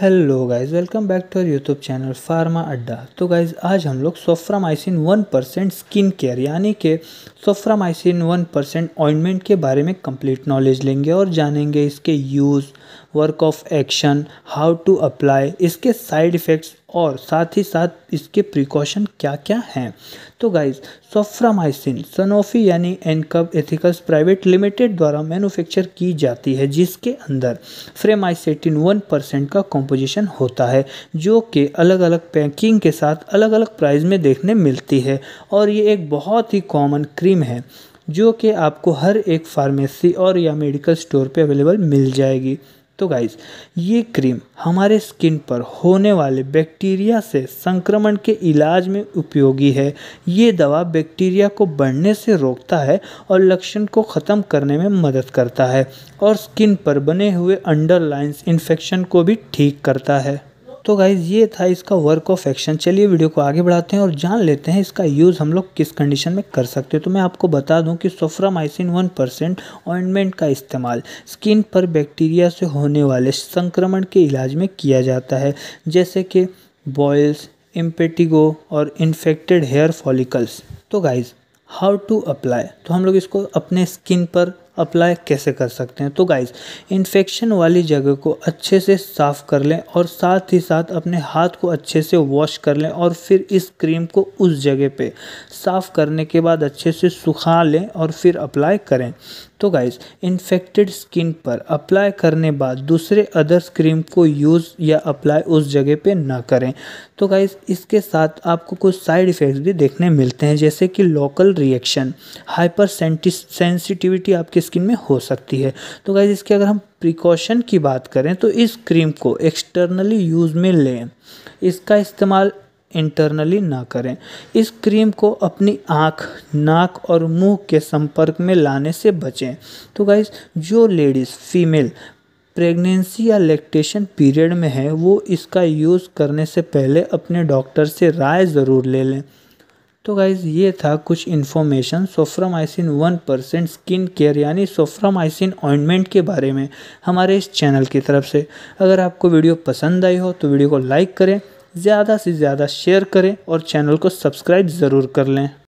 hello guys welcome back to our YouTube channel Pharma Adda तो guys आज हम लोग Soframycin one percent skin care यानी कि सोफ्रामाइसिन वन परसेंट ऑइंटमेंट के बारे में कंप्लीट नॉलेज लेंगे और जानेंगे इसके use work of action how to apply इसके साइड इफ़ेक्ट्स और साथ ही साथ इसके प्रिकॉशन क्या क्या हैं तो गाइज सोफ्रामाइसिन सनोफी यानी एनकब एथिकल्स प्राइवेट लिमिटेड द्वारा मैन्युफैक्चर की जाती है जिसके अंदर फ्रेमाइसेटिन वन परसेंट का कॉम्पोजिशन होता है जो कि अलग अलग पैकिंग के साथ अलग अलग प्राइस में देखने मिलती है और ये एक बहुत ही कॉमन क्रीम है जो कि आपको हर एक फार्मेसी और या मेडिकल स्टोर पर अवेलेबल मिल जाएगी तो गाइस ये क्रीम हमारे स्किन पर होने वाले बैक्टीरिया से संक्रमण के इलाज में उपयोगी है ये दवा बैक्टीरिया को बढ़ने से रोकता है और लक्षण को ख़त्म करने में मदद करता है और स्किन पर बने हुए अंडरलाइंस इन्फेक्शन को भी ठीक करता है तो गाइज ये था इसका वर्क ऑफ एक्शन चलिए वीडियो को आगे बढ़ाते हैं और जान लेते हैं इसका यूज़ हम लोग किस कंडीशन में कर सकते हैं तो मैं आपको बता दूं कि सोफ्रामाइसिन वन परसेंट ऑइंटमेंट का इस्तेमाल स्किन पर बैक्टीरिया से होने वाले संक्रमण के इलाज में किया जाता है जैसे कि बॉयल्स इम्पेटिगो और इन्फेक्टेड हेयर फॉलिकल्स तो गाइज़ हाउ टू अप्लाई तो हम लोग इसको अपने स्किन पर अप्लाई कैसे कर सकते हैं तो गाइज इन्फेक्शन वाली जगह को अच्छे से साफ़ कर लें और साथ ही साथ अपने हाथ को अच्छे से वॉश कर लें और फिर इस क्रीम को उस जगह पे साफ़ करने के बाद अच्छे से सुखा लें और फिर अप्लाई करें तो गाइज इन्फेक्टेड स्किन पर अप्लाई करने बाद दूसरे अदर्स क्रीम को यूज़ या अप्लाई उस जगह पे ना करें तो गाइज इसके साथ आपको कुछ साइड इफ़ेक्ट्स भी देखने मिलते हैं जैसे कि लोकल रिएक्शन हाइपर सेंसिटिविटी आपके स्किन में हो सकती है तो गाइज इसके अगर हम प्रिकॉशन की बात करें तो इस क्रीम को एक्सटर्नली यूज़ में लें इसका इस्तेमाल इंटरनली ना करें इस क्रीम को अपनी आँख नाक और मुंह के संपर्क में लाने से बचें तो गाइज जो लेडीज़ फीमेल प्रेगनेंसी या लेक्टेशन पीरियड में है वो इसका यूज़ करने से पहले अपने डॉक्टर से राय ज़रूर ले लें तो गाइज ये था कुछ information Soframycin one percent skin care यानी सोफ्रामाइसिन ऑइंटमेंट के बारे में हमारे इस चैनल की तरफ से अगर आपको वीडियो पसंद आई हो तो वीडियो को लाइक करें ज़्यादा से ज़्यादा शेयर करें और चैनल को सब्सक्राइब ज़रूर कर लें